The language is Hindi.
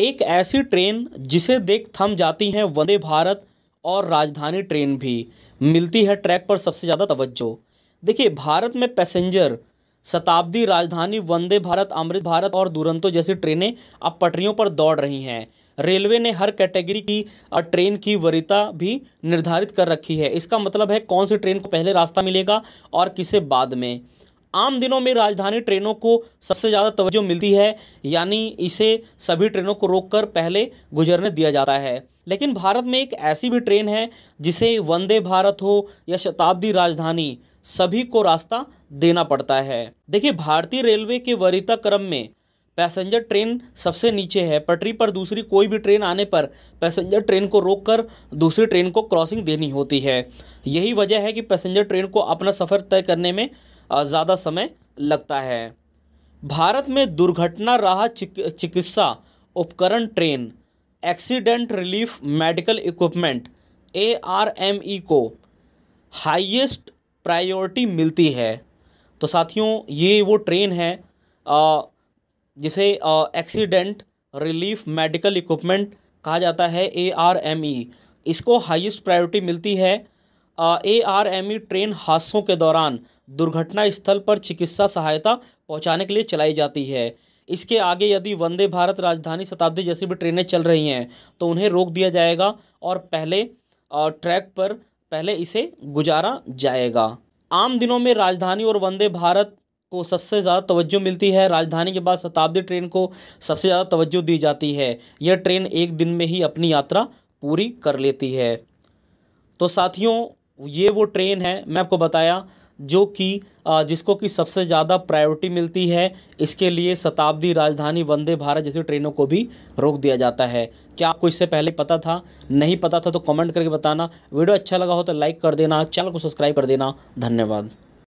एक ऐसी ट्रेन जिसे देख थम जाती हैं वंदे भारत और राजधानी ट्रेन भी मिलती है ट्रैक पर सबसे ज़्यादा तवज्जो देखिए भारत में पैसेंजर शताब्दी राजधानी वंदे भारत अमृत भारत और दुरंतो जैसी ट्रेनें अब पटरियों पर दौड़ रही हैं रेलवे ने हर कैटेगरी की ट्रेन की वरिता भी निर्धारित कर रखी है इसका मतलब है कौन सी ट्रेन को पहले रास्ता मिलेगा और किसे बाद में आम दिनों में राजधानी ट्रेनों को सबसे ज़्यादा तवज्जो मिलती है यानी इसे सभी ट्रेनों को रोककर पहले गुजरने दिया जाता है लेकिन भारत में एक ऐसी भी ट्रेन है जिसे वंदे भारत हो या शताब्दी राजधानी सभी को रास्ता देना पड़ता है देखिए भारतीय रेलवे के वरीता क्रम में पैसेंजर ट्रेन सबसे नीचे है पटरी पर दूसरी कोई भी ट्रेन आने पर पैसेंजर ट्रेन को रोककर दूसरी ट्रेन को क्रॉसिंग देनी होती है यही वजह है कि पैसेंजर ट्रेन को अपना सफ़र तय करने में ज़्यादा समय लगता है भारत में दुर्घटना राहत चिक, चिकित्सा उपकरण train accident relief medical equipment A R M E को हाइएस्ट प्रायोरिटी मिलती है तो साथियों ये वो ट्रेन है आ, जिसे एक्सीडेंट रिलीफ मेडिकल इक्विपमेंट कहा जाता है ए आर एम ई इसको हाईएस्ट प्रायोरिटी मिलती है A R M E train हादसों के दौरान दुर्घटना स्थल पर चिकित्सा सहायता पहुंचाने के लिए चलाई जाती है इसके आगे यदि वंदे भारत राजधानी शताब्दी जैसी भी ट्रेनें चल रही हैं तो उन्हें रोक दिया जाएगा और पहले ट्रैक पर पहले इसे गुजारा जाएगा आम दिनों में राजधानी और वंदे भारत को सबसे ज़्यादा तवज्जो मिलती है राजधानी के बाद शताब्दी ट्रेन को सबसे ज़्यादा तवज्जो दी जाती है यह ट्रेन एक दिन में ही अपनी यात्रा पूरी कर लेती है तो साथियों ये वो ट्रेन है मैं आपको बताया जो कि जिसको कि सबसे ज़्यादा प्रायोरिटी मिलती है इसके लिए शताब्दी राजधानी वंदे भारत जैसी ट्रेनों को भी रोक दिया जाता है क्या आपको इससे पहले पता था नहीं पता था तो कमेंट करके बताना वीडियो अच्छा लगा हो तो लाइक कर देना चैनल को सब्सक्राइब कर देना धन्यवाद